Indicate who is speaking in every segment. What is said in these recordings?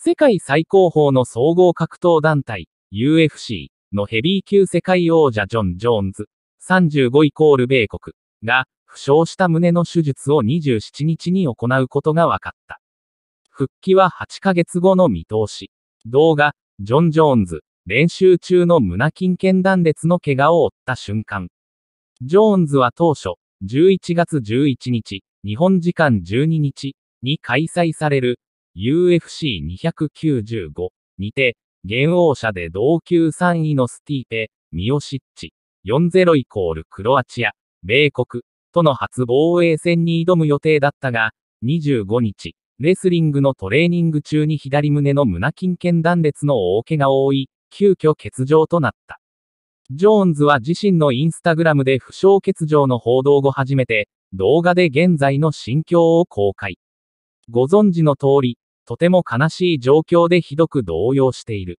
Speaker 1: 世界最高峰の総合格闘団体、UFC のヘビー級世界王者ジョン・ジョーンズ、35イコール米国が、負傷した胸の手術を27日に行うことが分かった。復帰は8ヶ月後の見通し。動画、ジョン・ジョーンズ、練習中の胸筋腱断裂の怪我を負った瞬間。ジョーンズは当初、11月11日、日本時間12日に開催される UFC295 にて、現王者で同級3位のスティーペ、ミオシッチ、40イコールクロアチア、米国、との初防衛戦に挑む予定だったが、25日、レスリングのトレーニング中に左胸の胸筋腱断裂の大けがを負い、急遽欠場となった。ジョーンズは自身のインスタグラムで負傷欠場の報道後初めて、動画で現在の心境を公開。ご存知の通り、とても悲しい状況でひどく動揺している。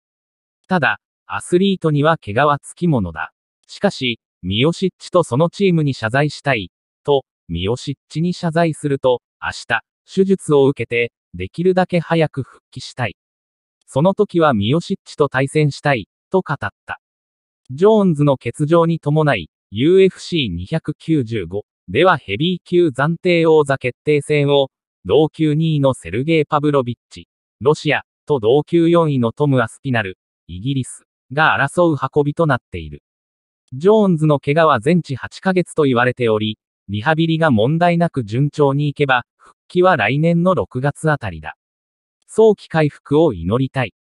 Speaker 1: ただ、アスリートには怪我はつきものだ。しかし、ミオシッチとそのチームに謝罪したい、と、ミオシッチに謝罪すると、明日、手術を受けて、できるだけ早く復帰したい。その時はミオシッチと対戦したい、と語った。ジョーンズの欠場に伴い、UFC295 ではヘビー級暫定王座決定戦を同級2位のセルゲイ・パブロビッチ、ロシア、と同級4位のトム・アスピナル、イギリス、が争う運びとなっている。ジョーンズの怪我は全治8ヶ月と言われており、リハビリが問題なく順調にいけば、復帰は来年の6月あたりだ。早期回復を祈りたい。